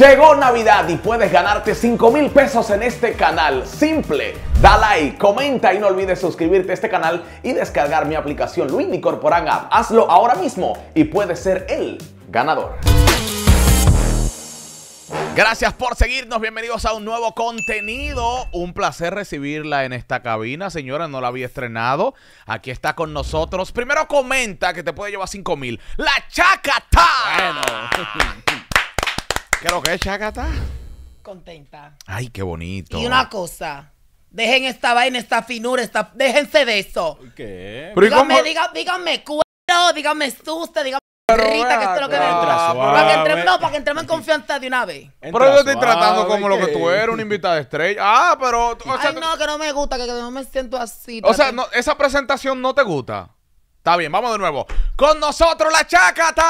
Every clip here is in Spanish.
Llegó Navidad y puedes ganarte 5 mil pesos en este canal. Simple, da like, comenta y no olvides suscribirte a este canal y descargar mi aplicación Luis Corporan App. Hazlo ahora mismo y puedes ser el ganador. Gracias por seguirnos, bienvenidos a un nuevo contenido. Un placer recibirla en esta cabina, señora, no la había estrenado. Aquí está con nosotros. Primero comenta que te puede llevar 5 mil. La Chacata. ¿Qué es lo que es, Chacata? Contenta. Ay, qué bonito. Y una cosa. Dejen esta vaina, esta finura, esta... déjense de eso. ¿Qué? Pero díganme, díganme, cuero, díganme susto, díganme Rita, que esto es lo que me entra. Para que no, para que entremos en confianza de una vez. pero yo estoy tratando como lo que tú eres, una invitada estrella. Ah, pero. Ay, no, que no me gusta, que, no me siento así. O sea, esa presentación no te gusta. Está bien, vamos de nuevo. Con nosotros la Chacata.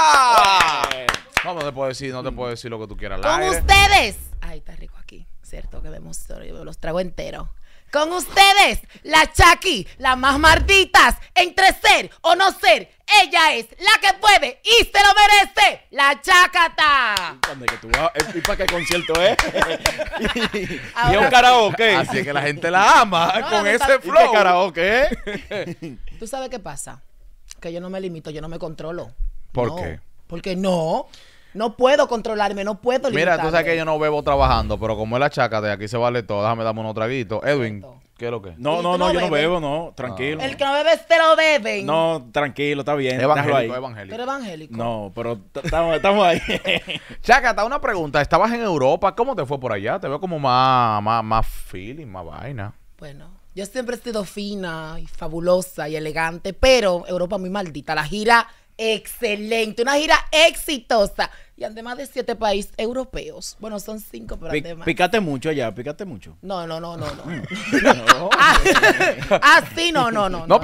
No, te puedo decir, no te puedo decir lo que tú quieras. Con ustedes. Ay, está rico aquí. Cierto que vemos, los trago entero. Con ustedes, la Chaki, la más marditas, entre ser o no ser, ella es la que puede y se lo merece, la Chacata. que tú ¿Y para qué concierto es? y es un karaoke. Así que la gente la ama con ese flow. ¿Y karaoke? ¿Tú sabes qué pasa? Que yo no me limito, yo no me controlo. ¿Por qué? Porque no. No puedo controlarme, no puedo limitarme. Mira, tú sabes que yo no bebo trabajando, pero como es la chaca de aquí se vale todo, déjame darme unos traguito Edwin, ¿qué es lo que? No, no, no, yo no bebo, no, tranquilo. El que no bebe te lo beben. No, tranquilo, está bien. Evangélico, evangélico. Pero evangélico. No, pero estamos ahí. Chacata, una pregunta. Estabas en Europa, ¿cómo te fue por allá? Te veo como más, más, más feeling, más vaina. Bueno, yo siempre he sido fina y fabulosa y elegante, pero Europa muy maldita. La gira excelente, una gira exitosa. Y además de siete países europeos. Bueno, son cinco, pero además. Pícate mucho allá, pícate mucho. No, no, no, no, no. Así ah, ah, no, no, no. No,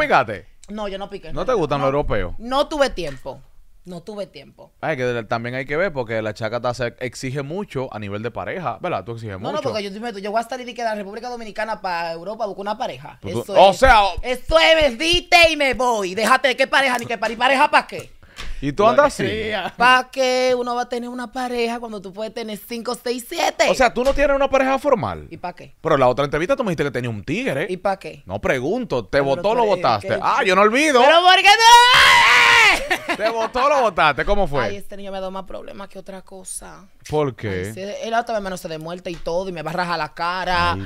No, yo no piqué. ¿No te gustan los europeos? No tuve tiempo. No tuve tiempo. Ay, que también hay que ver porque la chacata se exige mucho a nivel de pareja, ¿verdad? Tú exiges mucho. No, no, porque yo, yo voy a salir y que de la República Dominicana para Europa busco una pareja. Pues o sea... Eso es, y me voy. Déjate de qué pareja, ni que pareja para qué. ¿Y tú andas así? ¿Para qué uno va a tener una pareja cuando tú puedes tener 5, 6, 7? O sea, tú no tienes una pareja formal. ¿Y para qué? Pero la otra entrevista tú me dijiste que tenías un tigre. ¿Y para qué? No pregunto, ¿te votó o lo votaste? Ah, yo no olvido. Pero ¿por no? ¿Te votó o lo votaste? ¿Cómo fue? Ay, este niño me da más problemas que otra cosa. ¿Por qué? él me se de muerte y todo, y me va a rajar la cara.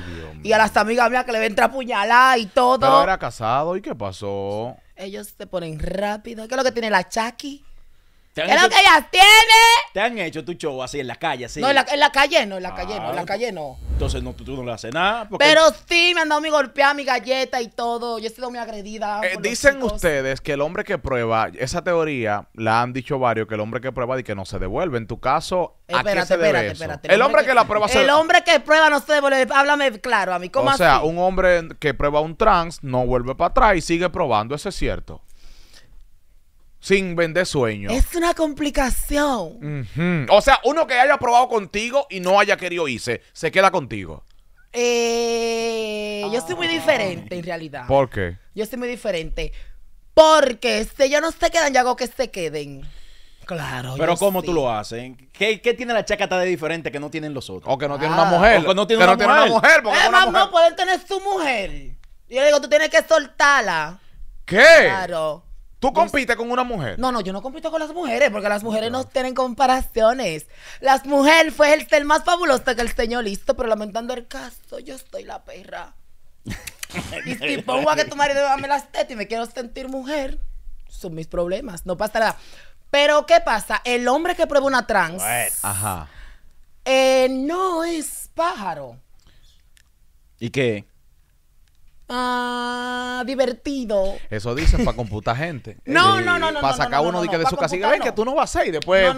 y a las amigas mías que le ven apuñalada y todo. Pero era casado, ¿y qué pasó? Ellos se ponen rápido. ¿Qué es lo que tiene la Chucky? ¿Qué es lo que ellas tiene? ¿Te han hecho tu show así en la calle? Así? No, en la, calle no, en la calle no, en la ah, calle no. Entonces no, tú, no le haces nada. Pero sí me han dado mi golpeada, mi galleta y todo. Yo he sido muy agredida. Eh, dicen ustedes que el hombre que prueba, esa teoría la han dicho varios, que el hombre que prueba y que no se devuelve. En tu caso, espérate, espérate, espérate, El, hombre, que, la prueba se El hombre que prueba no se devuelve. Háblame claro a mí. ¿Cómo o sea, un hombre que prueba un trans no vuelve para atrás y sigue probando. Eso es cierto sin vender sueños. Es una complicación. O sea, uno que haya probado contigo y no haya querido irse, se queda contigo. Eh, yo soy muy ah. diferente en realidad. ¿Por qué? Yo soy muy diferente. Porque si ellos no se quedan, yo hago que se queden. Claro. Pero ¿cómo tú lo haces? ¿Qué, tiene la chacata de diferente que no tienen los otros? O que no tiene una mujer. O que no tiene una mujer. porque es más, no pueden tener su mujer. Y Yo le digo, tú tienes que soltarla. ¿Qué? Claro. ¿Tú compites con una mujer? No, no, yo no compito con las mujeres, porque las mujeres no tienen comparaciones. Las mujeres fue el ser más fabuloso que el señor listo, pero lamentando el caso, yo estoy la perra. y si pongo a que tu marido me las tetas y me quiero sentir mujer, son mis problemas, no pasa nada. Pero, ¿qué pasa? El hombre que prueba una trans pues. ajá. Eh, no es pájaro. ¿Y qué? Ah, divertido. Eso dicen para computar gente. no, no, no, no. Para sacar uno de, su casilla. Ven que tú no vas a ir. Después,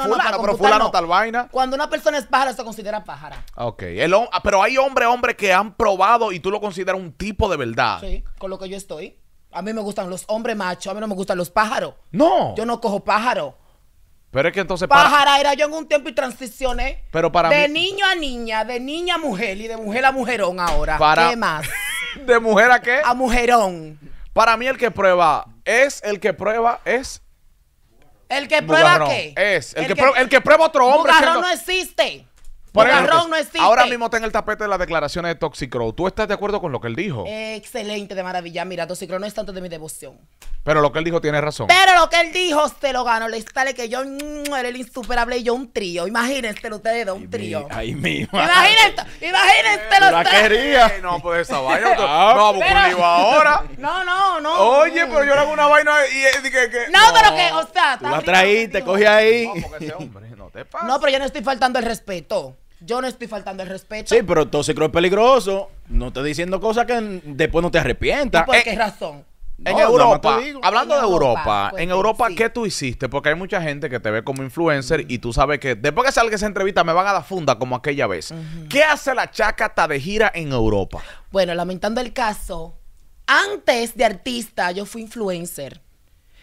fulano, tal vaina. Cuando una persona es pájara, se considera pájara. Ok. El, ah, pero hay hombres, hombres que han probado y tú lo consideras un tipo de verdad. Sí, con lo que yo estoy. A mí me gustan los hombres machos, a mí no me gustan los pájaros. No. Yo no cojo pájaro. Pero es que entonces. Pájara era yo en un tiempo y transicioné. Pero para De niño a niña, de niña a mujer y de mujer a mujerón ahora. Para... ¿Qué más? ¿De mujer a qué? A mujerón. Para mí el que prueba es el que prueba es... ¿El que prueba qué? Es. El, que, prueba, el que prueba otro hombre. Bugarrón no existe. Por no existe. Ahora mismo está en el tapete de las declaraciones de Toxicrow. ¿Tú estás de acuerdo con lo que él dijo? excelente, de maravilla. Mira, Toxicrow no es tanto de mi devoción. Pero lo que él dijo tiene razón. Pero lo que él dijo se lo ganó. Le sale que yo mm, era el insuperable y yo un trío. Imagínense ustedes dos, un trío. Ahí mismo. Imagínense, imagínense los La quería. No, pues esa vaina. Ah, no, busco ahora. No, no, no. Oye, pero yo le hago una vaina y, eh, dije que, No, pero que, o sea. Tú la te cogí ahí. No, porque ese hombre, no te pasa. No, pero yo no estoy faltando el respeto. Yo no estoy faltando el respeto. Sí, pero tóxico es peligroso. No estoy diciendo cosas que después no te arrepientas. ¿Y por eh, qué razón? En Europa, hablando de Europa, pues en Europa, ¿qué tú hiciste? Porque hay mucha gente que te ve como influencer y tú sabes que después que salga esa entrevista me van a dar funda como aquella vez. ¿Qué hace la chacata de gira en Europa? Bueno, lamentando el caso, antes de artista yo fui influencer.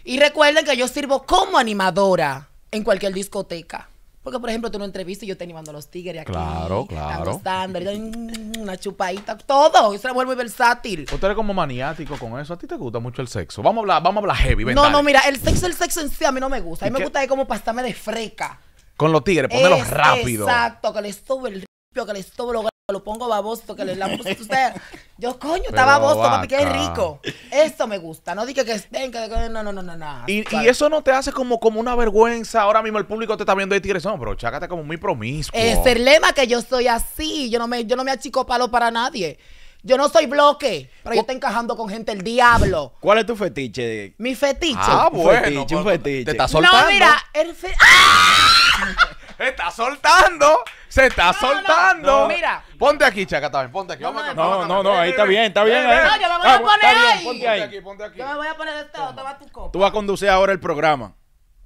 Y recuerden que yo sirvo como animadora en cualquier discoteca. Porque, por ejemplo, tú en una entrevista y yo te animando a los tigres aquí. Claro, claro. Mm, una chupadita, todo. eso se vuelve muy versátil. Usted es como maniático con eso. A ti te gusta mucho el sexo. Vamos a hablar, vamos a hablar heavy, ven, No, no, mira, el sexo, el sexo en sí a mí no me gusta. A mí me gusta como pastarme de freca. Con los tigres, ponelos rápido. Exacto, que les sube el que le logrado lo pongo baboso, que le la usted. Yo, coño, está baboso, papi, que es rico. Eso me gusta. No dije que estén, que no, no, no, no, Y, eso no te hace como, como una vergüenza. Ahora mismo el público te está viendo de No bro chácate como muy promiscuo. Es el lema que yo soy así. Yo no me, yo no me achico palo para nadie. Yo no soy bloque, pero yo estoy encajando con gente el diablo. ¿Cuál es tu fetiche? Mi fetiche. Ah, bueno. Un fetiche, Te está soltando. No, mira, el fetiche. ¡Ah! ¡Se está soltando. Se está soltando. mira. Ponte aquí, Chaca, Ponte aquí. no, no, no, ahí está bien, está bien. No, yo me voy a ah, poner ahí. Ponte aquí, ponte aquí. Yo me voy a poner de este, toma tu copa. Tú vas a conducir ahora el programa.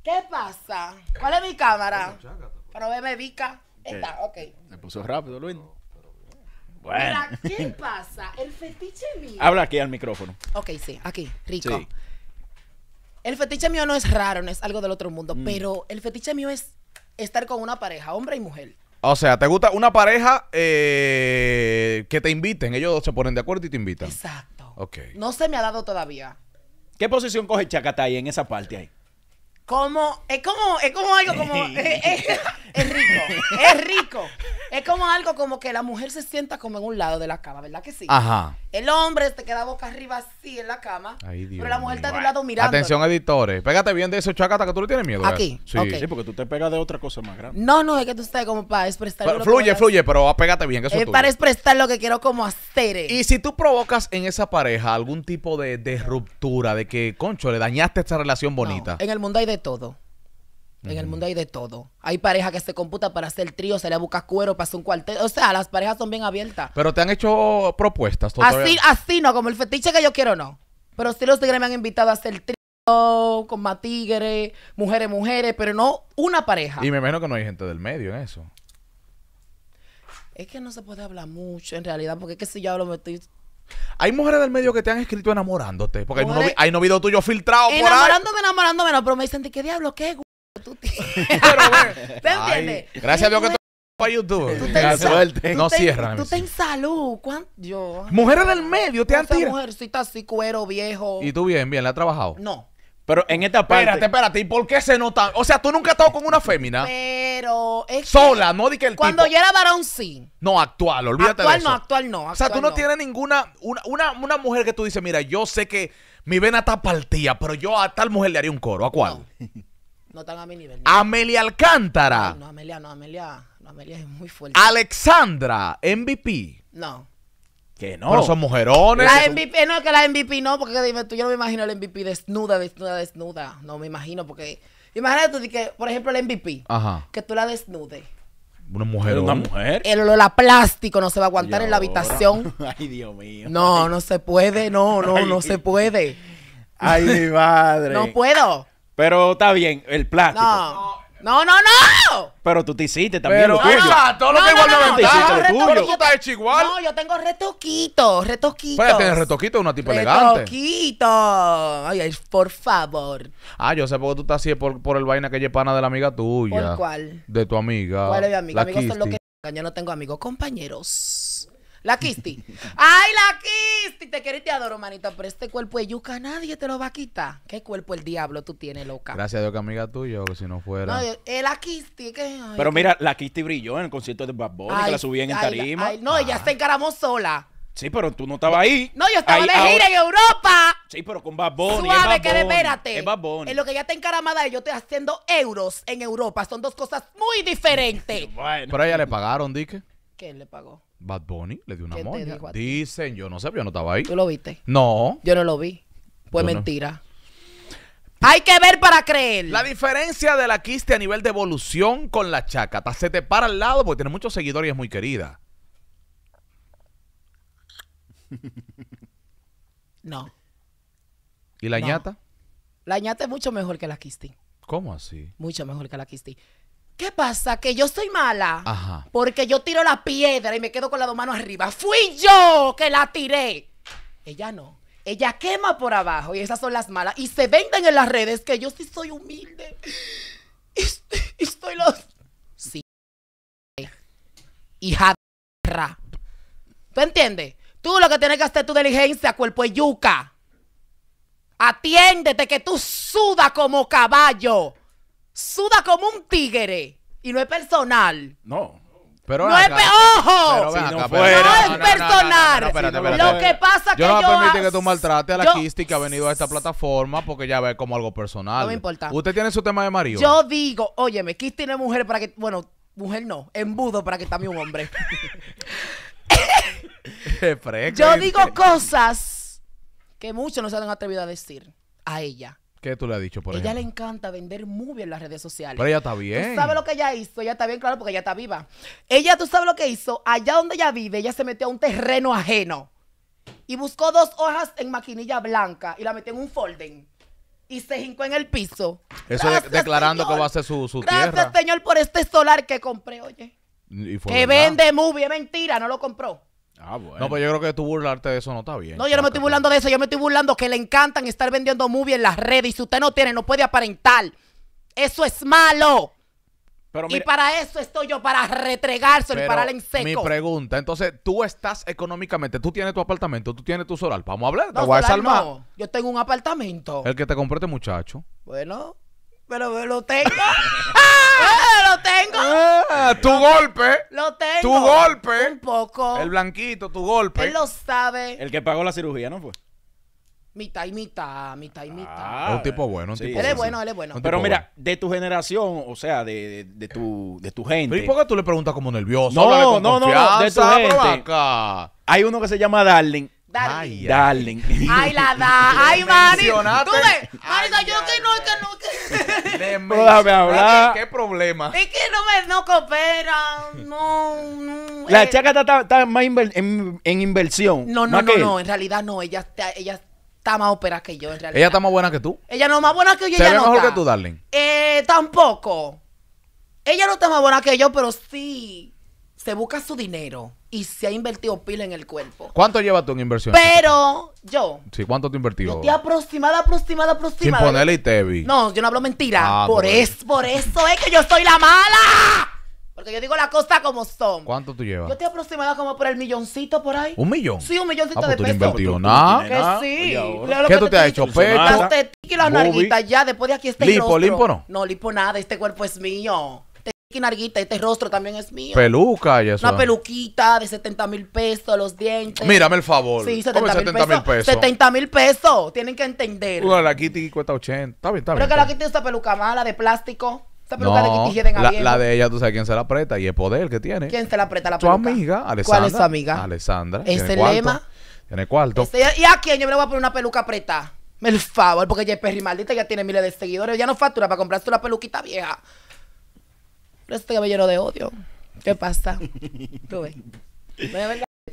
¿Qué pasa? ¿Cuál es mi cámara? Pero veme, Vica. Está, ok. Me puso rápido, Luis. Bueno. Mira, ¿qué pasa? El fetiche mío. Habla aquí al micrófono. Ok, sí, aquí, rico. El fetiche mío no es raro, no es algo del otro mundo, mm. pero el fetiche mío es estar con una pareja, hombre y mujer. O sea, te gusta una pareja eh, que te inviten. Ellos se ponen de acuerdo y te invitan. Exacto. Ok. No se me ha dado todavía. ¿Qué posición coge ahí en esa parte ahí? como, es como, es como algo como, eh, eh, es, rico, es rico. Es como algo como que la mujer se sienta como en un lado de la cama, ¿verdad que sí? Ajá. El hombre te queda boca arriba así en la cama, pero la mujer está de un lado mirando. Atención, editores, pégate bien de eso, chacata, que tú le tienes miedo. Aquí, sí. sí, porque tú te pegas de otra cosa más grande. No, no, es que tú estás como para expresar. Pero, fluye, fluye, pero pégate bien, que eso es para expresar lo que quiero como hacer. Y si tú provocas en esa pareja algún tipo de, de ruptura, de que, concho, le dañaste esta relación bonita. en el mundo hay de todo. En el mundo hay de todo. Hay parejas que se computa para hacer trío, se le busca cuero para hacer un cuartel. O sea, las parejas son bien abiertas. Pero te han hecho propuestas. Así, así no, como el fetiche que yo quiero, no. Pero sí los tigres me han invitado a hacer trío, con más tigres, mujeres, mujeres, pero no una pareja. Y me imagino que no hay gente del medio en eso. Es que no se puede hablar mucho, en realidad, porque es que si yo lo me estoy hay mujeres del medio que te han escrito enamorándote. Porque hay, no, hay no tuyo filtrado por ahí. Enamorándome, enamorándome, no, pero me dicen, ¿qué diablo? ¿Qué? Tú ¿Te entiendes? Gracias a Dios que tú para YouTube. No cierran. Tú ten salud. ¿Cuánto? Yo. Mujeres del medio te han tirado. mujercita así, cuero, viejo. ¿Y tú bien, bien? ¿La has trabajado? No. Pero en esta parte. Espérate, espérate. ¿Y por qué se nota? O sea, tú nunca has estado con una fémina. Pero. sola, no di que el Cuando yo era varón, sí. No, actual, olvídate de eso. No, actual no, actual no. O sea, tú no, tienes ninguna. Una, una, una, mujer que tú dices, mira, yo sé que mi vena está partida, pero yo a tal mujer le haría un coro. ¿A cuál? No, tan a mi nivel. Amelia Alcántara. no, Amelia, no, Amelia. No, Amelia es muy fuerte. Alexandra, MVP. No. Que no. Pero son mujerones. La MVP, eh, no, que la MVP no, porque tú, yo no me imagino La MVP desnuda, desnuda, desnuda. No me imagino, porque. Imagínate tú que, por ejemplo, la MVP. Ajá. Que tú la desnudes. Una mujer. Una mujer. El olor a plástico no se va a aguantar en la habitación. Ay, Dios mío. No, no se puede, no, no, no se puede. Ay, mi madre. No puedo. Pero está bien, el plástico. No. No, no, no. Pero tú te hiciste también Pero, lo tuyo. Exacto, no, no, tengo no, no, ventaja. no tú estás igual. No, yo tengo retoquito, retoquito. Espérate, retoquito es una tipo elegante. Retoquito. Ay, ay, por favor. Ah, yo sé por qué tú estás así por, por el vaina que lleva pana de la amiga tuya. ¿Por cuál? De tu amiga. ¿Cuál es mi amiga? amigos son los que... Yo no tengo amigos, compañeros. La Kisti. ¡Ay, la Kisti! Te quiero y te adoro, manita. Pero este cuerpo de yuca nadie te lo va a quitar. ¿Qué cuerpo el diablo tú tienes, loca? Gracias a Dios que amiga tuya, o que si no fuera. No, es eh, la Kisti. ¿qué? Pero mira, la Kisti brilló en el concierto de Bad Bunny, que la subían en tarima. Ay, no, ella ah. se encaramó sola. Sí, pero tú no estabas ahí. No, yo estaba elegida gira en Europa. Sí, pero con Bad Bunny. Suave, que espérate. Es Bad En lo que ya está encaramada, yo estoy haciendo euros en Europa. Son dos cosas muy diferentes. bueno. Pero a ella le pagaron, Dique. ¿Quién le pagó? Bad Bunny le dio una Dicen, yo no sé, pero yo no estaba ahí. ¿Tú lo viste? No. Yo no lo vi. Fue pues mentira. Hay que ver para creer. La diferencia de la quiste a nivel de evolución con la Chacata. Se te para al lado porque tiene muchos seguidores y es muy querida. No. ¿Y la ñata? La ñata es mucho mejor que la quiste. ¿Cómo así? Mucho mejor que la quiste. ¿Qué pasa? Que yo soy mala. Ajá. Porque yo tiro la piedra y me quedo con las dos manos arriba. Fui yo que la tiré. Ella no. Ella quema por abajo y esas son las malas. Y se venden en las redes que yo sí soy humilde. Y, estoy los... Sí. Hija de ¿Tú entiendes? Tú lo que tienes que hacer es tu diligencia, cuerpo de yuca. Atiéndete que tú sudas como caballo suda como un tigre. Y no es personal. No. Pero no es ojo. no, es personal. lo que pasa que yo no permite que tú maltrates a la Kisti que ha venido a esta plataforma porque ya ve como algo personal. No me importa. Usted tiene su tema de marido. Yo digo, óyeme, Kisti no es mujer para que, bueno, mujer no, embudo para que también un hombre. yo digo cosas que muchos no se han atrevido a decir a ella. ¿Qué tú le has dicho por ella le encanta vender muy en las redes sociales. Pero ella está bien. ¿Tú sabes lo que ella hizo? Ella está bien, claro, porque ella está viva. Ella, ¿tú sabes lo que hizo? Allá donde ella vive, ella se metió a un terreno ajeno y buscó dos hojas en maquinilla blanca y la metió en un folding y se hincó en el piso. Eso declarando que va a ser su, su Gracias, tierra. señor, por este solar que compré, oye. que vende muy bien, mentira, no lo compró. Ah, no, pero pues yo creo que tú burlarte de eso no está bien. No, yo no me estoy burlando de eso. Yo me estoy burlando que le encantan estar vendiendo movies en las redes. Y si usted no tiene, no puede aparentar. Eso es malo. y para eso estoy yo, para retregarse y pararle en seco. Mi pregunta, entonces, tú estás económicamente, tú tienes tu apartamento, tú tienes tu solar. Vamos a hablar, te voy a Yo tengo un apartamento. El que te compró este muchacho. Bueno, pero lo tengo. tengo. Ah, tu golpe. Lo tengo. Tu golpe. Un poco. El blanquito, tu golpe. Él lo sabe. El que pagó la cirugía, ¿no fue? Mitad y mitad, mitad y ah, mitad. un tipo bueno, un sí. Él es bueno, él es bueno. Pero mira, de tu generación, o sea, de, de, tu, de tu gente. ¿Y por qué tú le preguntas como nervioso? No, no, no, no, de tu gente. Hay uno que se llama Darling Ay, darling. Ay, la da. Ay, Mari. Tú ves. Mari, yo que no, que no. Que... Déjame hablar. ¿Qué, ¿Qué, problema? Es que no me no cooperan. No, no. La eh. chica está, más en, inversión. No, no, no, En realidad no. Ella está, ella está más opera que yo, en realidad. Ella está más buena que tú. Ella no es más buena que yo. ¿Se ella ve no mejor que tú, darling? Eh, tampoco. Ella no está más buena que yo, pero sí se busca su dinero y se ha invertido pila en el cuerpo. ¿Cuánto llevas tú en inversión? Pero yo. Sí, ¿cuánto te invertido? Yo te aproximada, aproximada, aproximada. Sin ponerle y te vi. No, yo no hablo mentira. Ah, por, es, por eso es que yo soy la mala. Porque yo digo las cosas como son. ¿Cuánto tú llevas? Yo te aproximada como por el milloncito por ahí. ¿Un millón? Sí, un milloncito ah, pues de pues Tú no Que nada. sí. ¿Qué tú te, te has hecho? Pecho. Las y las ya. Después de aquí está el Lipo, lipo no. No, lipo nada. Este cuerpo es mío qué narguita, este rostro también es mío. Peluca y eso. Una peluquita de 70 mil pesos, los dientes. Mírame el favor. Sí, 70 mil pesos? 70 mil pesos, tienen que entender. la Kitty cuesta 80. Está bien, está bien. Pero que la Kitty es una peluca mala, de plástico. Esa peluca de Kitty la, la de ella, tú sabes quién se la aprieta y el poder que tiene. ¿Quién se la aprieta la Tu amiga, Alessandra. ¿Cuál es su amiga? Alessandra. Es lema. Tiene cuarto. Este, ¿Y a quién yo me le voy a poner una peluca me El favor, porque ya es maldita, ya tiene miles de seguidores. Ya no factura para comprarse una peluquita vieja. Pero este caballero de odio. ¿Qué pasa?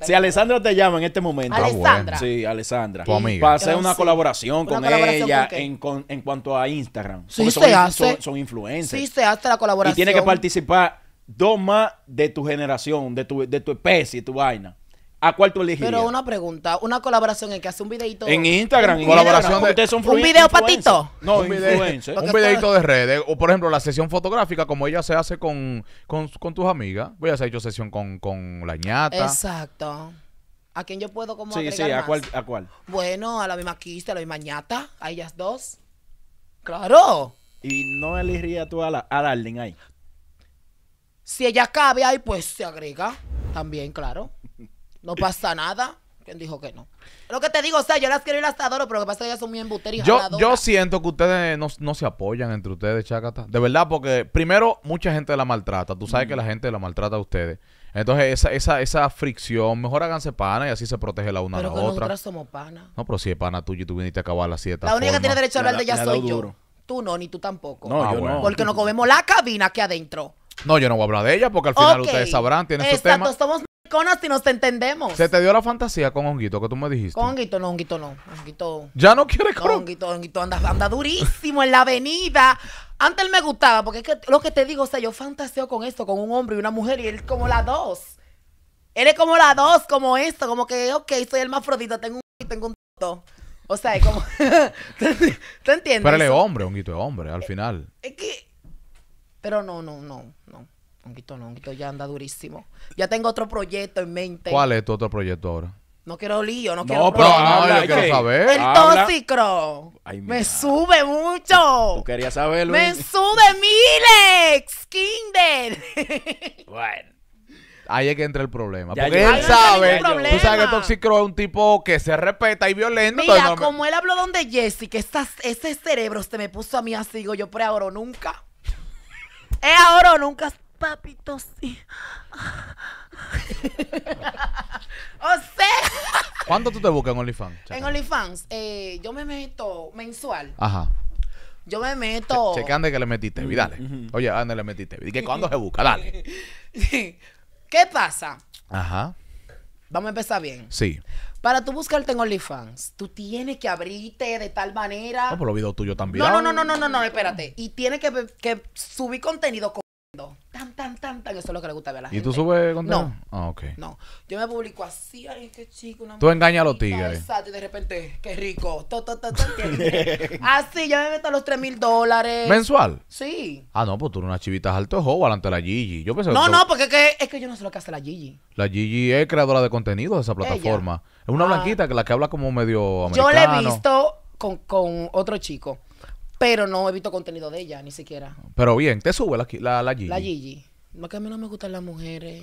Si Alessandra te llama en este momento, ah, Alessandra. sí, Alessandra, Tu amiga. para hacer una colaboración con ella en, cuanto a Instagram. Sí, son, hace. son- influencers. Sí, se hace la y tiene que participar dos más de tu generación, de tu, de tu especie, tu vaina. ¿A cuál tú elegirías? Pero una pregunta, una colaboración en que hace un videito. En Instagram, colaboración. de, un video patito. No, un video. Un videito de redes. O por ejemplo, la sesión fotográfica, como ella se hace con, con, tus amigas. Voy a hacer yo sesión con, con la ñata. Exacto. ¿A quién yo puedo como sí, sí, ¿a cuál, ¿a cuál? Bueno, a la misma Kista, a la misma ñata, a ellas dos. Claro. Y no elegiría tú a, la, a Darling ahí. Si ella cabe ahí, pues se agrega. También, claro. No pasa nada. ¿Quién dijo que no? Lo que te digo, o sea, yo las quiero y las adoro, pero lo que pasa es que ellas son muy embusteras y yo, yo siento que ustedes no, se apoyan entre ustedes, Chacata. De verdad, porque primero, mucha gente la maltrata. Tú sabes que la gente la maltrata a ustedes. Entonces, esa, fricción, mejor háganse pana y así se protege la una a la que Nosotras somos pana. No, pero si es pana tuya y tú viniste a acabar la siete. La única que tiene derecho a hablar de ella soy yo. Tú no, ni tú tampoco. No, ah, yo no. Porque nos comemos la cabina aquí adentro. No, yo no voy a hablar de ella porque al final ustedes sabrán, tienen su tema. Somos si nos entendemos. ¿Se te dio la fantasía con Honguito que tú me dijiste? Con Honguito no, Honguito no. Honguito. ¿Ya no quieres con Honguito? Honguito anda, anda durísimo en la avenida. Antes me gustaba, porque es que lo que te digo, o sea, yo fantaseo con esto, con un hombre y una mujer, y él como las dos. Él es como las dos, como esto, como que, ok, soy el más tengo un tengo un O sea, es como. ¿Te entiendes? Pero él es hombre, Honguito es hombre, al final. Es que. Pero no, no, no. Honguito no, Honguito ya anda durísimo. Ya tengo otro proyecto en mente. ¿Cuál es tu otro proyecto ahora? No quiero lío, no, no quiero pero, no, yo quiero saber. El tóxico. me sube mucho. Tú querías saberlo. Me sube miles. Kinder. bueno. Ahí es que entra el problema. Ya porque él sabe. tú sabes que Toxicro es un tipo que se respeta y violento. Mira, como él habló donde Jesse, que ese cerebro se me puso a mí así, digo yo, por ahora nunca. Es ahora o nunca papito, sí. o sea. ¿cuándo tú te buscas en OnlyFans? En OnlyFans, eh, yo me meto mensual. Ajá. Yo me meto. Che anda, que le metiste, dale. Oye, anda le metiste. Dice, que cuándo se busca? Dale. ¿Qué pasa? Ajá. Vamos a empezar bien. Sí. Para tú buscarte en OnlyFans, tú tienes que abrirte de tal manera. No, pero lo videos tuyo también. No, no, no, no, no, no, espérate. Y tienes que, que subir contenido. Con Tan, tan, tan, tan. Eso es lo que le gusta ver a la gente. ¿Y tú subes contenido? No. Ah, ok. No. Yo me publico así, ay, qué chico. Una tú engañas a los tigres. Exacto, y de repente, qué rico. To, to, to, así, yo me meto los tres mil dólares. ¿Mensual? Sí. Ah, no, pues tú eres una chivita alto de ante la Gigi. Yo pensé No, no, porque es que, es que yo no sé lo que hace la Gigi. La Gigi es creadora de contenido de esa plataforma. Es una ah. blanquita que la que habla como medio americano. Yo la he visto con, con otro chico pero no he visto contenido de ella, ni siquiera. Pero bien, te sube la, la, la Gigi. La Gigi. No, que a mí no me gustan las mujeres.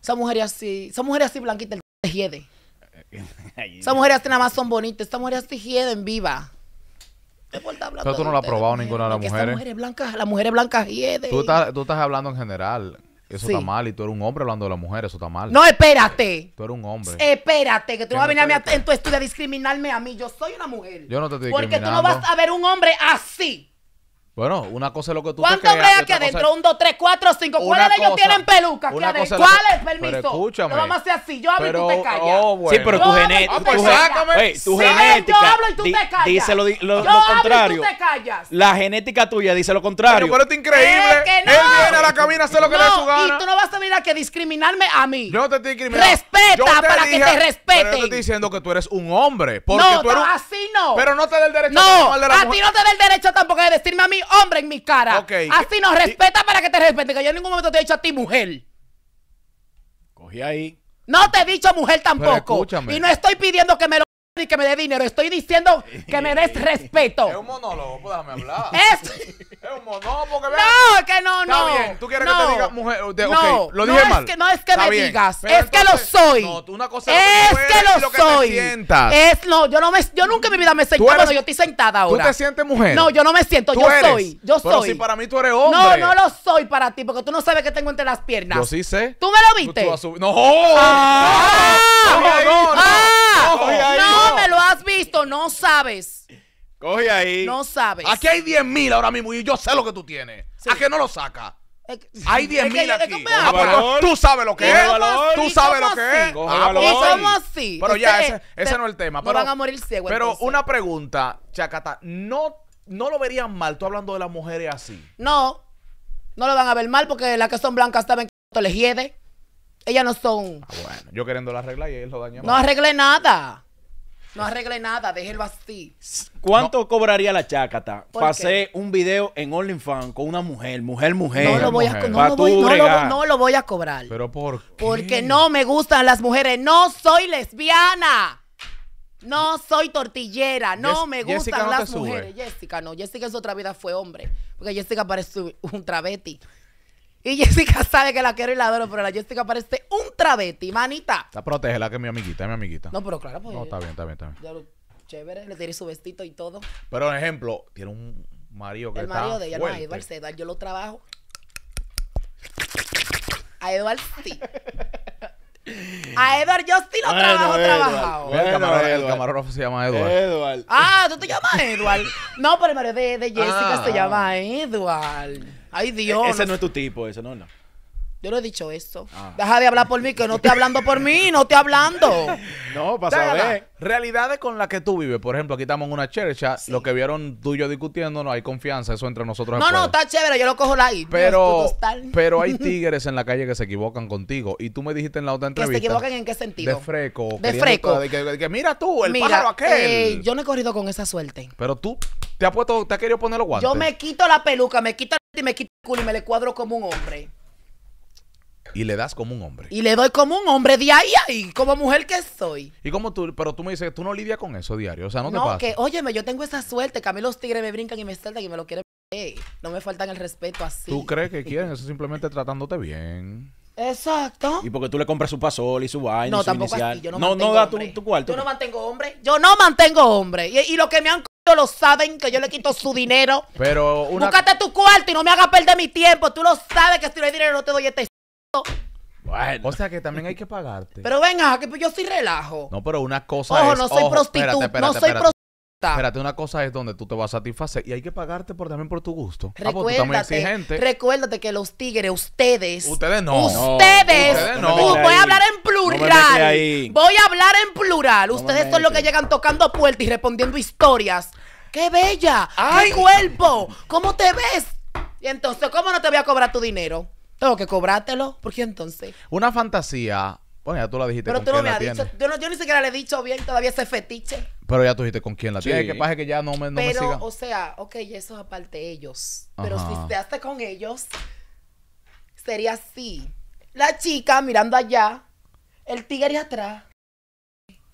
Esas mujeres así, esas mujeres así blanquitas, el te hiede. Esas mujeres así nada más son bonitas. Esas mujeres así hieden viva. Pero tú no lo has probado ninguna de las mujeres. Las mujeres blancas, las mujeres blancas hieden. Tú estás, tú estás hablando en general. Eso está mal. Y tú eres un hombre hablando de la mujer, eso está mal. No, espérate. Tú eres un hombre. Espérate, que tú no vas a venir a en tu estudio a discriminarme a mí. Yo soy una mujer. Yo no te estoy discriminando. Porque tú no vas a ver un hombre así. Bueno, una cosa es lo que tú ¿Cuánto ¿Cuántos hombres hay que adentro? Un, dos, tres, cuatro, cinco. ¿Cuáles de ellos tienen peluca? ¿Cuáles? Que... Permiso. escúchame. No vamos a hacer así. Yo hablo y tú te callas. Sí, pero tu, genética. tu, sácame! genética. Yo hablo y tú te callas. Dice lo, lo, yo contrario. Hablo y tú te callas. La genética tuya dice lo contrario. Pero, pero es increíble. que Él viene a la cabina a hacer lo que le su gana. Y tú no vas a venir a que discriminarme a mí. Yo no te estoy discriminando. Respeta para que te respeten. yo te estoy diciendo que tú eres un hombre. no, así no. Pero no te da el derecho a ti no te da el derecho tampoco de decirme a mí hombre en mi cara. Así nos respeta para que te respete, que yo en ningún momento te he dicho a ti mujer. Cogí ahí. No te he dicho mujer tampoco. Y no estoy pidiendo que me lo ni que me dé dinero. Estoy diciendo que me des respeto. Es un monólogo, pues, déjame hablar. Es... Es que no, no. quieres no, que te mujer. no, no Es que, no es que me digas, es que lo soy. No, una cosa es, que, lo, soy. Es, no, yo, no me, yo nunca en mi vida me he yo estoy sentada ahora. ¿Tú te sientes mujer? No, yo no me siento. yo soy. Yo Pero si para mí tú eres hombre. No, no lo soy para ti, porque tú no sabes qué tengo entre las piernas. Yo sí sé. ¿Tú me lo viste? no, no. No me lo has visto, no sabes. Coge ahí. No sabes. Aquí hay 10 mil ahora mismo y yo sé lo que tú tienes. ¿A qué no lo sacas? Hay 10 mil aquí. Ah, tú sabes lo que es. tú sabes lo que es. Ah, pues, ¿Y somos así? Pero ya, ese, no es el tema. pero, van a morir ciego, Pero una pregunta, Chacata. ¿no, ¿No lo verían mal tú hablando de las mujeres así? No. No lo van a ver mal porque las que son blancas saben que les hiede. Ellas no son. Ah, bueno, yo queriendo la regla y él lo daña. No arreglé nada. No arregle nada, déjelo así. ¿Cuánto cobraría la chácata? Pasé un video en OnlyFans con una mujer, mujer, mujer. No lo voy a, cobrar. no lo, voy a cobrar. ¿Pero por qué? Porque no me gustan las mujeres. No soy lesbiana. No soy tortillera, no me gustan las mujeres. Jessica no, Jessica en su otra vida fue hombre, porque Jessica parece un travesti. Y Jessica sabe que la quiero y la adoro, pero la Jessica parece un travesti, manita. La la que es mi amiguita, es mi amiguita. No, pero claro, pues. No, está bien, está bien, está bien. Ya chévere, le tiene su vestito y todo. Pero, por ejemplo, tiene un marido que El marido de ella no es Eduardo yo lo trabajo. A Eduardo sí. A Edward yo sí lo trabajo Edward. trabajado. el, camarógrafo se llama Edward. Ah, tú te llamas Edward. No, pero el marido de, de Jessica se ah. llama Edward. Ay, e-, Dios. ese no, es tu tipo, ese no, no. Yo no he dicho esto. Ah. Deja de hablar por mí, que no estoy hablando por mí, no estoy hablando. No, pasa a Realidades con las que tú vives. Por ejemplo, aquí estamos en una chercha. Lo que vieron tú y yo discutiendo, no hay confianza, eso entre nosotros. No, no, está chévere, yo lo cojo la Pero, pero hay tigres en la calle que se equivocan contigo. Y tú me dijiste en la otra entrevista. ¿Que se equivocan en qué sentido? De freco. De freco. que, mira tú, el pájaro aquel. Eh, yo no he corrido con esa suerte. Pero tú, te has puesto, te has querido poner los Yo me quito la peluca, me quito y me quito el culo y me le cuadro como un hombre. Y le das como un hombre. Y le doy como un hombre de ahí ahí, como mujer que soy. Y como tú, pero tú me dices, tú no lidias con eso diario, o sea, no, te pasa. que, óyeme, yo tengo esa suerte que a mí los tigres me brincan y me saltan y me lo quieren. no me faltan el respeto así. ¿Tú crees que quieren eso simplemente tratándote bien? Exacto. Y porque tú le compras su pasol y su vaina. No, tampoco Yo no, no, no da tu, cuarto. Yo no mantengo hombre. Yo no mantengo hombre. Y, y lo que me han lo saben que yo le quito su dinero. Pero una... Búscate tu cuarto y no me hagas perder mi tiempo. Tú lo sabes que si no hay dinero no te doy este... O sea que también hay que pagarte. Pero venga, que pues yo sí relajo. No, pero una cosa Ojo, es... no soy prostituta. No soy Espérate, una cosa es donde tú te vas a satisfacer y hay que pagarte por, también por tu gusto. Ah, pues recuérdate, recuérdate que los tigres, ustedes. Ustedes no. Ustedes. ustedes no. voy a hablar en plural. voy a hablar en plural. ustedes son los que llegan tocando puertas y respondiendo historias. ¡Qué bella! ¡Ay! ¡Qué cuerpo! ¿Cómo te ves? Y entonces, ¿cómo no te voy a cobrar tu dinero? Tengo que cobrártelo. ¿Por qué entonces? Una fantasía bueno, ya tú la dijiste. Pero tú no me has dicho. Yo, ni siquiera le he dicho bien todavía ese fetiche. Pero ya tú dijiste con quién la tienes. Que pasa que ya no me, no pero, o sea, ok, eso es aparte de ellos. Pero si te haces con ellos, sería así. La chica mirando allá, el tigre atrás.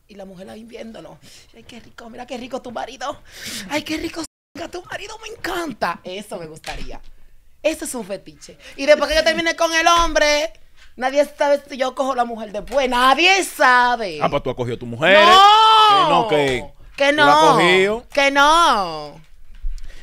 Y la mujer ahí viéndolo. Ay, qué rico, mira qué rico tu marido. Ay, qué rico tu marido, me encanta. Eso me gustaría. Eso es un fetiche. Y después que yo termine con el hombre, Nadie sabe si yo cojo la mujer después. Nadie sabe. Ah, pues tú has cogido a tu mujer. No. Que no, que. no. Que no.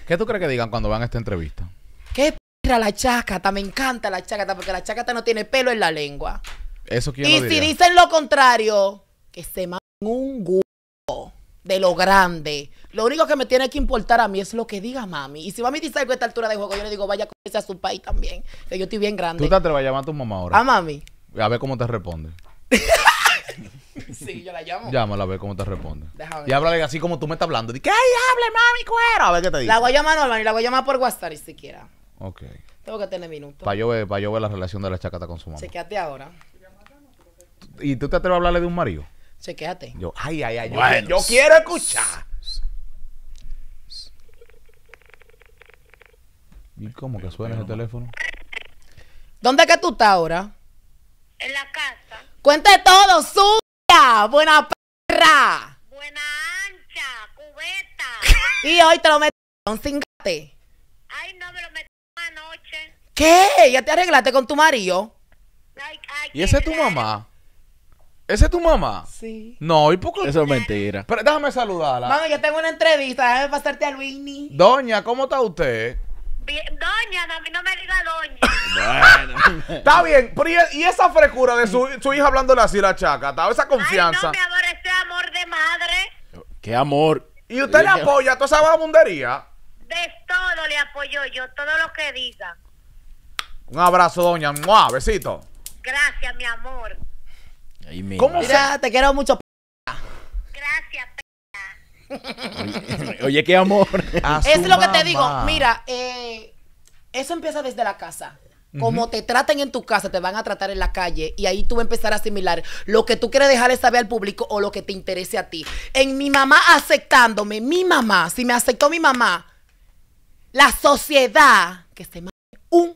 ¿Qué tú crees que digan cuando van a esta entrevista? Qué perra la chácata. Me encanta la chácata porque la chácata no tiene pelo en la lengua. Eso quiero Y si dicen lo contrario, que se man un gusto de lo grande. Lo único que me tiene que importar a mí es lo que diga mami. Y si mami dice algo a esta altura de juego, yo le digo, vaya a su país también. Que yo estoy bien grande. ¿Tú te atreves a llamar a tu mamá ahora? A mami. A ver cómo te responde. sí, yo la llamo. Llámala a ver cómo te responde. Y háblale así como tú me estás hablando. Dice, ¡ay, hable, mami, cuero! A ver qué te dice. La voy a llamar, no, y la voy a llamar por WhatsApp ni siquiera. Ok. Tengo que tener minutos. Para yo, ver, pa yo ver la relación de la chacata con su mamá. quédate ahora. ¿Y tú te atreves a hablarle de un marido? Chequéate Yo, ay, ay, ay. yo quiero escuchar. ¿Y cómo que suena ese teléfono? ¿Dónde que tú estás ahora? En la casa. Cuente todo, suya, buena perra. Buena ancha, cubeta. y hoy te lo metieron, gate. Ay, no, me lo metieron anoche. ¿Qué? ¿Ya te arreglaste con tu marido? ¿Y ese es tu mamá? ¿Ese es tu mamá? Sí. No, ¿y por qué? Eso es mentira. Pero déjame saludarla. Mami, yo tengo una entrevista. Déjame pasarte a Luini. Doña, ¿cómo está usted? doña, a mí no me diga doña. Bueno. Está bien, y, esa frescura de su, hija hablándole así la chaca, esa confianza. Ay, no, mi amor, ese amor de madre. Qué amor. ¿Y usted le apoya toda esa vagabundería? De todo le apoyo yo, todo lo que diga. Un abrazo, doña. ¡Mua! Besito. Gracias, mi amor. Ay, mira. ¿Cómo sea? te quiero mucho. Gracias. Oye, qué amor. Es lo que te digo. Mira, eh, eso empieza desde la casa. Como te traten en tu casa, te van a tratar en la calle y ahí tú vas a empezar a asimilar lo que tú quieres dejarle saber al público o lo que te interese a ti. En mi mamá aceptándome, mi mamá, si me aceptó mi mamá, la sociedad que se un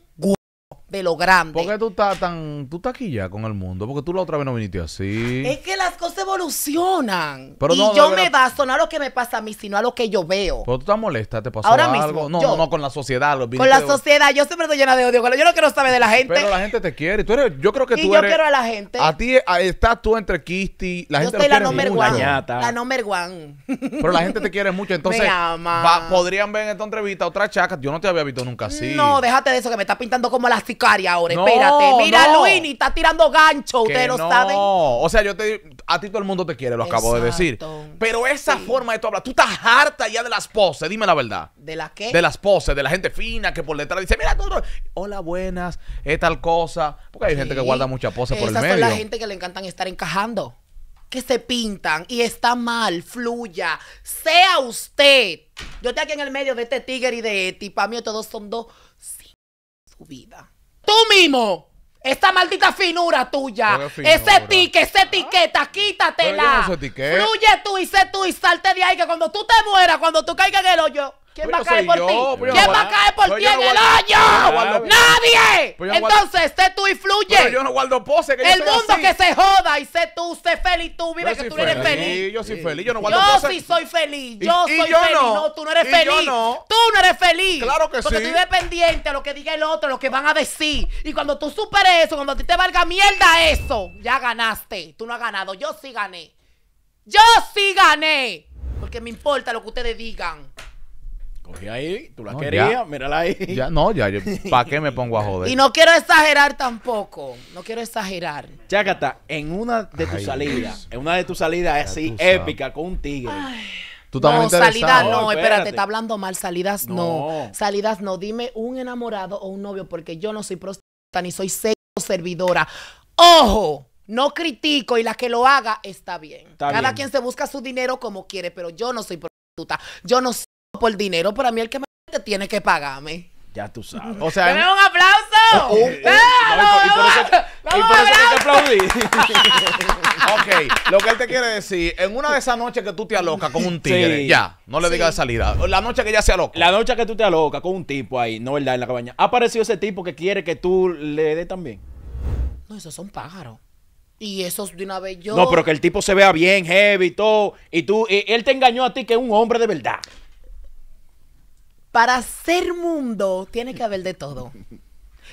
de lo grande. ¿Por qué tú estás tan. Tú estás aquí ya con el mundo? Porque tú la otra vez no viniste así. Es que las cosas evolucionan. y yo me baso no a lo que me pasa a mí, sino a lo que yo veo. Pero tú estás molesta, te pasó Ahora algo? mismo. No, no, no, con la sociedad. Los con la sociedad. Yo siempre estoy llena de odio. Yo no quiero saber de la gente. Pero la gente te quiere. Tú eres, yo creo que tú y yo quiero a la gente. A ti estás tú entre Kisti. La yo gente soy la number one. La number one. Pero la gente te quiere mucho. Entonces, me ama. podrían ver en esta entrevista otra chaca. Yo no te había visto nunca así. No, déjate de eso que me está pintando como la psicóloga ahora, espérate. Mira, Luini está tirando gancho, ustedes no, no saben. No, o sea, yo te a ti todo el mundo te quiere, lo acabo de decir. Pero esa forma de tú hablar, tú estás harta ya de las poses, dime la verdad. ¿De las qué? De las poses, de la gente fina que por detrás dice, mira, todo, hola, buenas, es tal cosa. Porque hay gente que guarda mucha pose por el medio. Esa es la gente que le encantan estar encajando que se pintan y está mal, fluya. Sea usted. Yo estoy aquí en el medio de este tigre y de Y Para mí todos son dos sin su vida tú mismo. Esta maldita finura tuya. Ese tique, esa etiqueta, quítatela. Fluye tú y sé tú y salte de ahí que cuando tú te mueras, cuando tú caigas en el hoyo. ¿Quién va a caer por ti? Pues ¿Quién va a caer por pues ti en el año? ¡Nadie! Pues Entonces, sé tú y fluye. Pero yo no guardo pose. el mundo que se joda y sé tú, sé feliz tú. Vive que tú eres feliz. Yo soy feliz, yo no guardo pose. Yo sí soy feliz. Yo soy feliz. No, tú no eres feliz. Tú no eres feliz. Claro que sí. Porque estoy dependiente a lo que diga el otro, lo que van a decir. Y cuando tú superes eso, cuando a ti te valga mierda eso, ya ganaste. Tú no has ganado. Yo sí gané. Yo sí gané. Porque me importa lo que ustedes digan. Cogí ahí, tú la querías, mírala ahí. Ya, no, ya, ¿para qué me pongo a joder? Y no quiero exagerar tampoco, no quiero exagerar. Chácata, en una de tus salidas, en una de tus salidas así épica con un tigre. Tú no, salidas no, espérate, está hablando mal, salidas no. Salidas no, dime un enamorado o un novio, porque yo no soy prostituta ni soy sexo servidora. ¡Ojo! No critico y la que lo haga está bien. Cada quien se busca su dinero como quiere, pero yo no soy prostituta. Yo no soy por dinero, para mí el que me tiene que pagarme. Ya tú sabes. O sea, ¡Tenemos un aplauso! y por, eso, que ok, lo que él te quiere decir, en una de esas noches que tú te alocas con un tigre, ya, no le digas de salida. La noche que ya se aloca. La noche que tú te alocas con un tipo ahí, no verdad, en la cabaña. ¿Ha aparecido ese tipo que quiere que tú le des también? No, esos son pájaros. Y esos de una vez yo. No, pero que el tipo se vea bien, heavy y todo. Y tú, y eh, él te engañó a ti que es un hombre de verdad para ser mundo tiene que haber de todo.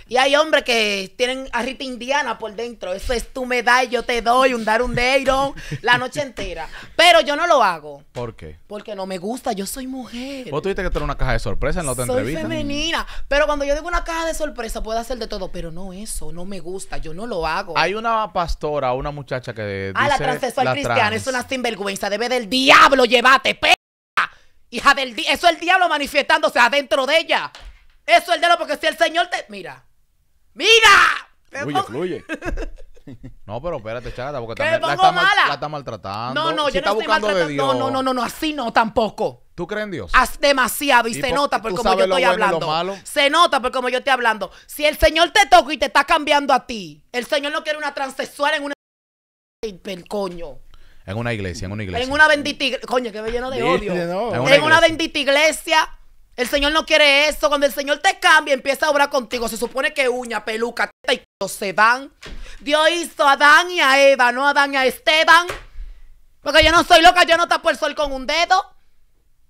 Y hay hombres que tienen Rita indiana por dentro. Eso es tu me y yo te doy un dar un deiro la noche entera. Pero yo no lo hago. ¿Por qué? Porque no me gusta, yo soy mujer. Vos tuviste que tener una caja de sorpresa en la otra entrevista. Soy femenina. Pero cuando yo digo una caja de sorpresa, puedo hacer de todo. Pero no eso, no me gusta, yo no lo hago. Hay una pastora, una muchacha que. Dice ah, la transexual cristiana es una sinvergüenza. Debe del diablo, llévate, Hija del diablo. Eso es el diablo manifestándose adentro de ella. Eso es el diablo porque si el Señor te... Mira. Mira. Fluye, fluye. No, pero espérate, chata, porque también la está, mal, la está, maltratando. No, no, yo no estoy maltratando. No, no, no, no, así no tampoco. ¿Tú crees en Dios? Haz demasiado y, se nota por como yo estoy hablando. Se nota por como yo estoy hablando. Si el Señor te toca y te está cambiando a ti, el Señor no quiere una transexual en una... El coño. En una iglesia, en una iglesia. En una bendita iglesia. Coño, que me lleno de odio. En, una, bendita iglesia. El Señor no quiere eso. Cuando el Señor te cambia, empieza a obrar contigo. Se supone que uña, peluca, teta y se van. Dios hizo a Adán y a Eva, no a Adán y a Esteban. Porque yo no soy loca, yo no tapo el sol con un dedo.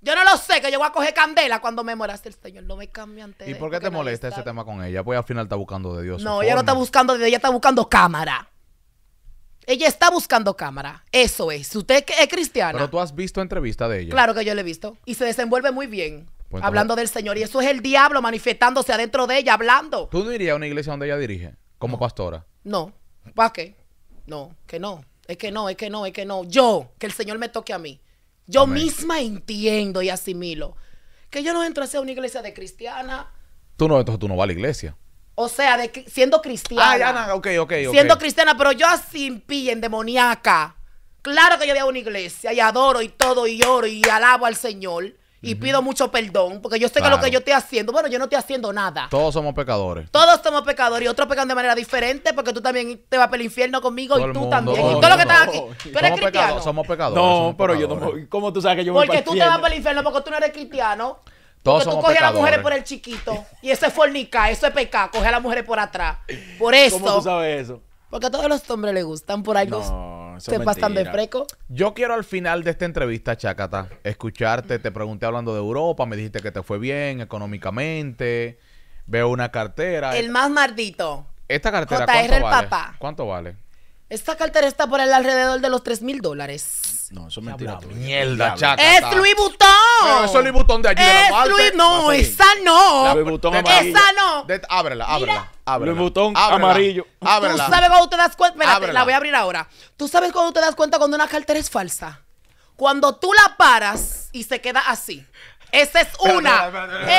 Yo no lo sé, que yo voy a coger candela cuando me moraste. el Señor. No me cambia antes. ¿Y por qué te molesta ese tema con ella? Pues al final está buscando de Dios. No, ella no está buscando de Dios, ella está buscando cámara. Ella está buscando cámara. Eso es. Usted es cristiana. Pero tú has visto entrevista de ella. Claro que yo le he visto. Y se desenvuelve muy bien. Pues, hablando del Señor. Y eso es el diablo manifestándose adentro de ella, hablando. ¿Tú no a una iglesia donde ella dirige? Como pastora. No. ¿Para qué? No, que no. Es que no, es que no, es que no. Yo, que el Señor me toque a mí. Yo misma entiendo y asimilo que yo no entro a ser una iglesia de cristiana. Tú no, entonces tú no vas a la iglesia. O sea, siendo cristiana. Ah, ya, no, ok, ok, Siendo cristiana, pero yo así pilla, demoníaca. Claro que yo voy a una iglesia y adoro y todo y oro y alabo al Señor. Y pido mucho perdón, porque yo sé que lo que yo estoy haciendo, bueno, yo no estoy haciendo nada. Todos somos pecadores. Todos somos pecadores y otros pecan de manera diferente, porque tú también te vas para el infierno conmigo y tú también. y todo lo que están aquí. Pero eres cristiano. somos pecadores. No, pero yo no. ¿Cómo tú sabes que yo me voy Porque tú te vas para el infierno porque tú no eres cristiano. Porque tú coges a las mujeres por el chiquito. Y eso es fornicar, eso es pecar, coge a las mujeres por atrás. Por eso. ¿Cómo tú sabes eso? Porque a todos los hombres les gustan por algo. No, se pasan de freco. Yo quiero al final de esta entrevista, Chacata, escucharte. Te pregunté hablando de Europa, me dijiste que te fue bien económicamente. Veo una cartera. El más mardito. Esta cartera, ¿cuánto vale? ¿Cuánto vale? Esta cartera está por el alrededor de los 3 mil dólares. No, eso es mentira. Mierda, chaca. Es Luis Butón. No, eso es Luis Vuitton de aquí. Es de no, esa no. La Esa no. ábrela, ábrela. Mira. Ábrela. Louis amarillo. Ábrela. Tú sabes cuando te das cuenta. Espérate, la voy a abrir ahora. Tú sabes cuando te das cuenta cuando una cartera es falsa. Cuando tú la paras y se queda así. Esa es una.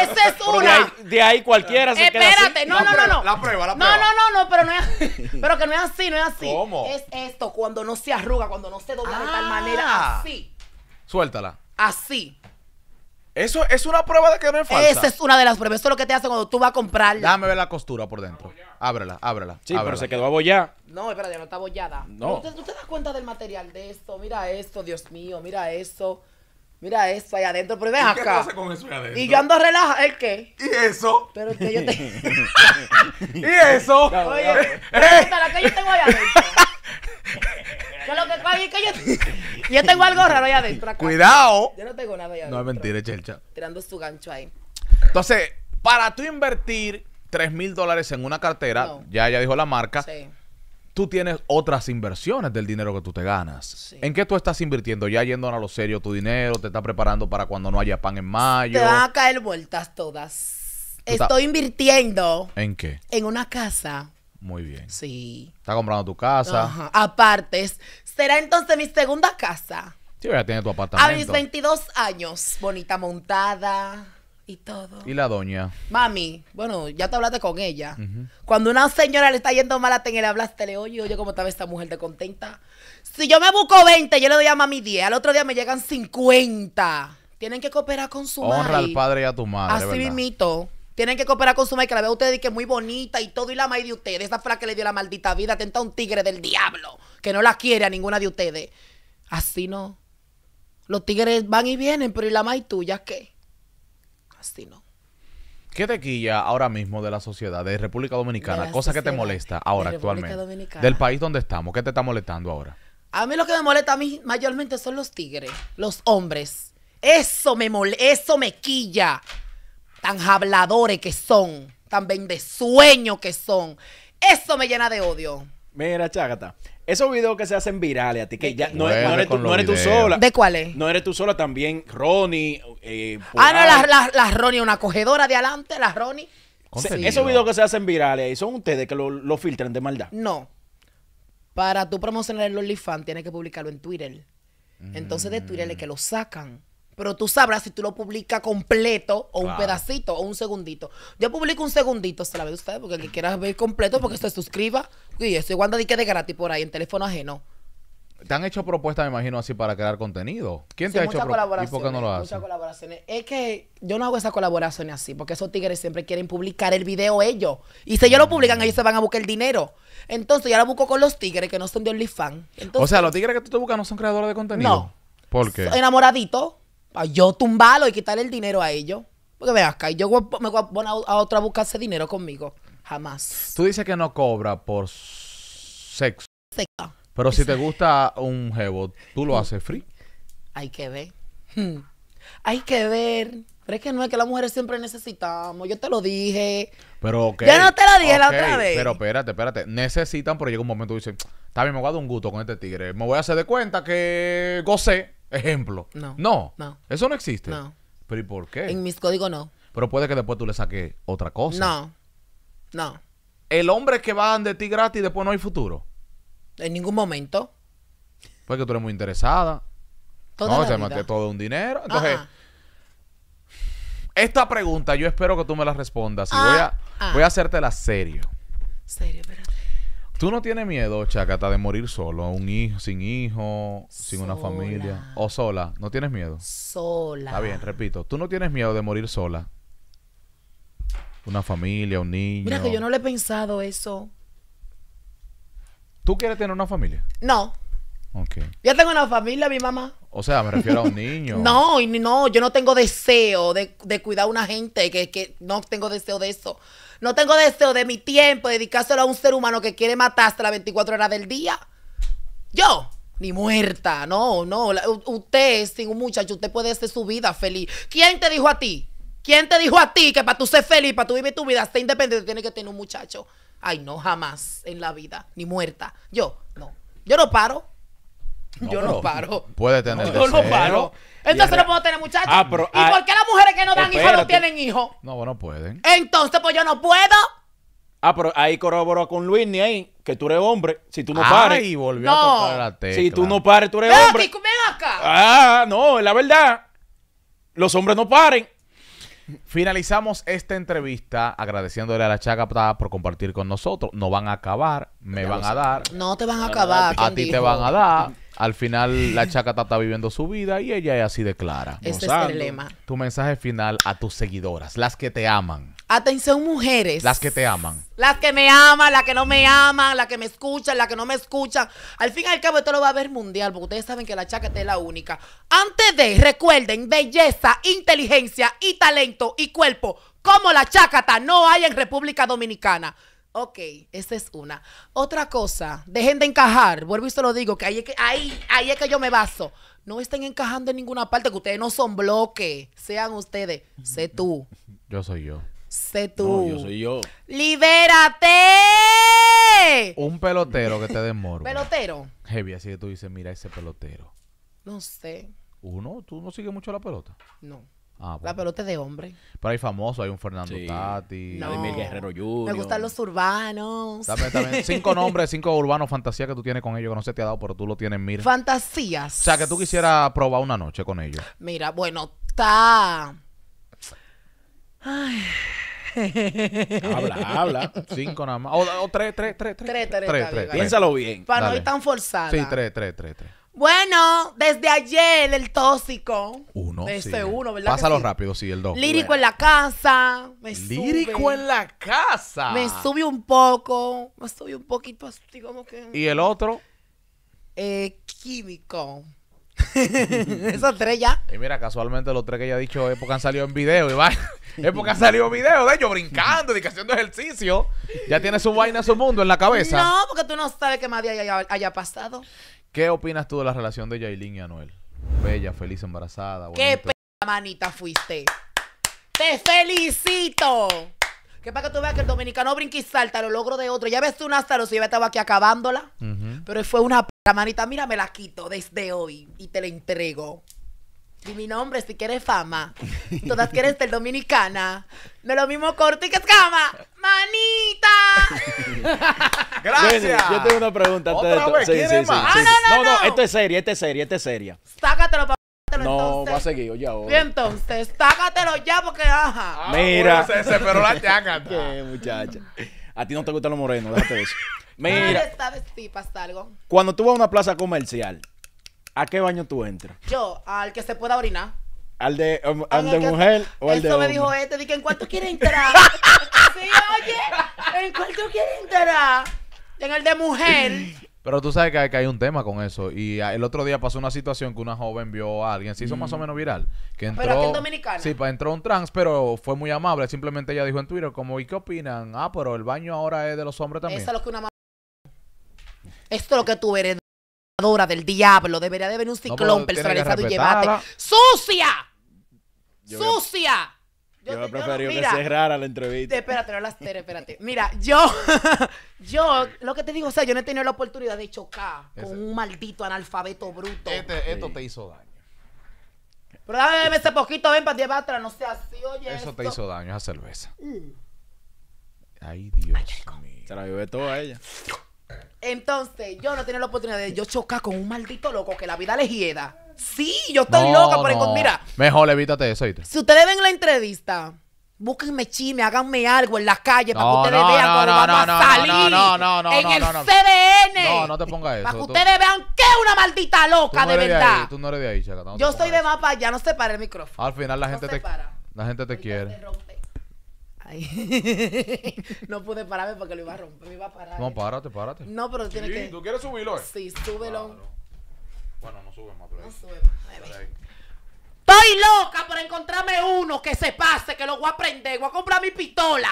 Esa es una. De ahí, cualquiera se eh, Espérate, no, no, no, La prueba, la prueba. No, no, no, no, pero no es pero que no es así, no es así. ¿Cómo? Es esto, cuando no se arruga, cuando no se dobla de tal ah. manera, así. Suéltala. Así. Eso es una prueba de que no es falsa. Esa es una de las pruebas. Eso es lo que te hace cuando tú vas a comprar. Dame ver la costura por dentro. Ábrela, ábrela. Sí, pero se quedó abollada. No, espérate, no está abollada. No. ¿Tú, ¿Tú, te das cuenta del material de esto? Mira esto, Dios mío, mira eso. Mira eso ahí adentro, pero ven acá. ¿Qué pasa con eso ahí adentro? Y yo ando relajado. ¿el qué? ¿Y eso? Pero que yo te. ¿Y eso? Oye, eh. la que yo tengo ahí adentro. Yo lo que pasa? es que yo, yo tengo algo raro allá adentro. Cuidado. Yo no tengo nada allá adentro. No es mentira, Chelcha. Tirando su gancho ahí. Entonces, para tú invertir 3 mil dólares en una cartera, ya ella dijo la marca. Sí tú tienes otras inversiones del dinero que tú te ganas. ¿En qué tú estás invirtiendo? Ya yendo a lo serio tu dinero, te estás preparando para cuando no haya pan en mayo. Te van a caer vueltas todas. Estoy invirtiendo. ¿En qué? En una casa. Muy bien. Sí. Está comprando tu casa. Ajá. Aparte, será entonces mi segunda casa. Sí, ya tiene tu apartamento. A mis 22 años, bonita montada y todo. ¿Y la doña? Mami, bueno, ya te hablaste con ella. Cuando una señora le está yendo mal a tener, le hablaste, le oye, oye, cómo estaba esta mujer de contenta. Si yo me busco 20, yo le doy a mami 10. Al otro día me llegan 50. Tienen que cooperar con su madre. Honra al padre y a tu madre. Así mismito. Tienen que cooperar con su madre, que la veo a ustedes que es muy bonita y todo, y la madre de ustedes. Esa frase que le dio la maldita vida, tenta un tigre del diablo, que no la quiere a ninguna de ustedes. Así no. Los tigres van y vienen, pero ¿y la madre tuya qué? ¿Qué te quilla ahora mismo de la sociedad, de República Dominicana? cosa que te molesta ahora actualmente. Del país donde estamos, ¿qué te está molestando ahora? A mí lo que me molesta a mí mayormente son los tigres, los hombres. Eso me molesta, eso me quilla. Tan habladores que son, tan vendesueños que son. Eso me llena de odio. Mira, Chagata, Esos videos que se hacen virales a ti, que ya no, eres, tú, sola. ¿De cuál es? No eres tú sola también, Ronnie. Eh, ah, no, la, Ronnie, una cogedora de adelante, la Ronnie. Eso esos videos que se hacen virales son ustedes que lo, filtran de maldad. No. Para tú promocionar el OnlyFans tienes que publicarlo en Twitter. Mm. Entonces de Twitter es que lo sacan pero tú sabrás si tú lo publicas completo o un pedacito o un segundito. Yo publico un segundito, se la ve usted, porque el que quiera ver completo, porque se suscriba. Y eso, igual que de gratis por ahí en teléfono ajeno. Te han hecho propuestas, me imagino, así para crear contenido. ¿Quién te ha hecho propuestas? ¿Y por qué no lo haces? Muchas colaboraciones. Es que yo no hago esas colaboraciones así, porque esos tigres siempre quieren publicar el video ellos. Y si ellos lo publican, ellos se van a buscar el dinero. Entonces, ya la busco con los tigres que no son de OnlyFans. o sea, los tigres que tú te buscas no son creadores de contenido. No. ¿Por qué? Enamoraditos yo tumbarlo y quitarle el dinero a ellos. Porque me veas acá, yo me voy a poner a otra a buscarse dinero conmigo. Jamás. Tú dices que no cobra por sexo. Pero si te gusta un jevo, ¿tú lo haces free? Hay que ver. Hmm. Hay que ver. Pero es que no es que las mujeres siempre necesitamos. Yo te lo dije. Pero ok. Yo no te lo dije la otra vez. Pero espérate, espérate. Necesitan, pero llega un momento y dicen, está me voy a dar un gusto con este tigre. Me voy a hacer de cuenta que gocé. Ejemplo. No. No. Eso no existe. No. Pero ¿y por qué? En mis códigos no. Pero puede que después tú le saques otra cosa. No. No. El hombre que va de ti gratis después no hay futuro. En ningún momento. Porque tú eres muy interesada. no, se mete todo un dinero. Entonces, esta pregunta yo espero que tú me la respondas. Y voy, ah, a, voy a ah. hacértela serio. Serio, ¿Tú no tienes miedo, Chacata, de morir solo? ¿Un hijo, sin hijo, sin una familia? ¿O sola? ¿No tienes miedo? Sola. Está bien, repito. ¿Tú no tienes miedo de morir sola? Una familia, un niño. Mira que yo no le he pensado eso. ¿Tú quieres tener una familia? No. Ok. Ya tengo una familia, mi mamá. O sea, me refiero a un niño. no, no, yo no tengo deseo de, cuidar a una gente, que, que no tengo deseo de eso. No tengo deseo de mi tiempo dedicárselo a un ser humano que quiere hasta las 24 horas del día. Yo, ni muerta, no, no. usted, sin un muchacho, usted puede hacer su vida feliz. ¿Quién te dijo a ti? ¿Quién te dijo a ti que para tú ser feliz, para tú vivir tu vida, ser independiente, tiene que tener un muchacho? Ay, no, jamás en la vida, ni muerta. Yo, no. Yo no paro yo no paro. Puede tener Yo no paro. Entonces no puedo tener muchachos. Ah, ¿Y ah, por qué las mujeres que no dan hijos no tienen hijos? No, bueno, pueden. Entonces, pues yo no puedo. Ah, pero ahí corroboró con Luis ni ahí que tú eres hombre. Si tú no pares. Ay, volvió no. a tocar la tecla. Si tú no pares, tú eres ven hombre. Aquí, ven acá. Ah, no, es la verdad. Los hombres no paren. Finalizamos esta entrevista agradeciéndole a la chaca por compartir con nosotros. No van a acabar, me van a dar. No te van a acabar. A ti te van a dar. Al final, la chacata está viviendo su vida y ella es así de clara. es el lema. Tu mensaje final a tus seguidoras, las que te aman. Atención, mujeres. Las que te aman. Las que me aman, las que no me aman, las que me escuchan, las que no me escuchan. Al fin y al cabo, esto lo va a ver mundial, porque ustedes saben que la chacata es la única. Antes de, recuerden, belleza, inteligencia y talento y cuerpo, como la chacata no hay en República Dominicana. Ok, esa es una. Otra cosa, dejen de encajar. Vuelvo y se lo digo, que ahí es que, ahí, ahí que yo me baso. No estén encajando en ninguna parte, que ustedes no son bloque. Sean ustedes. Sé tú. Yo soy yo. Sé tú. yo soy yo. ¡Libérate! Un pelotero que te demora. ¿Pelotero? Heavy, así que tú dices, mira ese pelotero. No sé. Uno, tú no sigues mucho la pelota. No. Ah, La pelota es de hombre. Pero hay famosos, hay un Fernando Tati, no. Guerrero Jr. Me gustan los urbanos. Cinco nombres, cinco urbanos, Fantasías que tú tienes con ellos, que no se te ha dado, pero tú lo tienes, mira. Fantasías. O sea, que tú quisieras probar una noche con ellos. Mira, bueno, está... Ay. habla, habla. Cinco nada más. O, tres, tres, tres, tres. Tres, tres, Piénsalo bien. Para no ir tan forzada. Sí, tres, tres, tres, tres. Bueno, desde ayer el tóxico. Uno. Este es uno, ¿verdad? Pásalo rápido, sí, el dos. Lírico en la casa. Me Lírico en la casa. Me sube un poco. Me sube un poquito así como que. ¿Y el otro? Eh, químico. Esas tres ya. Y mira, casualmente los tres que ella ha dicho Época han salido en video, Iván. Es porque han salido video de ellos brincando y haciendo ejercicio. Ya tiene su vaina, su mundo en la cabeza. No, porque tú no sabes qué más día haya, pasado. ¿Qué opinas tú de la relación de Yailin y Anuel? Bella, feliz, embarazada. ¿Qué p manita fuiste? ¡Te felicito! Que para que tú veas que el dominicano brinca y salta Lo logro de otro. Ya ves tú, salud, si yo estaba aquí acabándola. Pero fue una la manita, mira, me la quito desde hoy y te la entrego. Y mi nombre, si quieres fama, todas quieres ser dominicana. Me lo mismo corto y que es ¡Manita! Gracias. yo tengo una pregunta. antes ¿Otra esto. no, no, no. esto es serio, esto es seria, esto es seria. Sácatelo, pa- No, entonces. va a seguir, oye ahora. Y entonces, sácatelo ya porque ajá. Ah, mira. se, la chaca. ¿Qué, muchacha? A ti no te gustan los morenos, déjate eso. Mira. Cuando tú vas a una plaza comercial, ¿a qué baño tú entras? Yo, al que se pueda orinar. ¿Al de, um, mujer o al de Eso me dijo este, dije, ¿en cuánto quiere entrar? sí, oye, ¿en cuánto quiere entrar? En el de mujer. Pero tú sabes que hay, un tema con eso. Y ah, el otro día pasó una situación que una joven vio a alguien, se hizo más o mm. menos viral. Que entró, pero aquí en Dominicana. Sí, entró un trans, pero fue muy amable. Simplemente ella dijo en Twitter, como, ¿y qué opinan? Ah, pero el baño ahora es de los hombres también. Eso es lo que una esto es lo que tu eres del diablo. Debería de ver un ciclón personalizado y llevarte. ¡Sucia! ¡Sucia! Yo, yo preferí que cerrara la entrevista. Espérate, no las espérate. Mira, yo, yo, lo que te digo, o sea, yo no he tenido la oportunidad de chocar con un maldito analfabeto bruto. Este, esto te hizo daño. Pero dame ese poquito, ven para atrás. no sea así, oye. Eso te hizo daño, esa cerveza. Mm. Ay, Dios mío. Se la bebé toda ella. Entonces, yo no tenía la oportunidad de yo chocar con un maldito loco que la vida le hieda. Sí, yo estoy loca por no. Mira. Mejor evítate eso, Si ustedes ven la entrevista, búsquenme chisme, háganme algo en la calle para que ustedes vean cómo vamos a salir. No, no, no, En el CDN. No, no te pongas eso. Para que ustedes vean que es una maldita loca, de verdad. tú no eres de ahí, yo soy de mapa, para allá, no se para el micrófono. Al final la gente te. La gente te quiere. no pude pararme porque lo iba a romper, me iba a parar. No, párate, párate. No, pero tiene sí, que. ¿Tú quieres subirlo? Eh? Sí, súbelo. Bueno, no sube más, pero. No sube más. Estoy loca por encontrarme uno que se pase, que lo voy a prender. Voy a comprar mi pistola.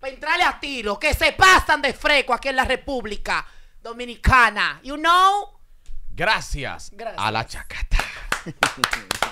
Para entrarle a tiro. Que se pasan de freco aquí en la República Dominicana. You know? Gracias, Gracias. a la chacata.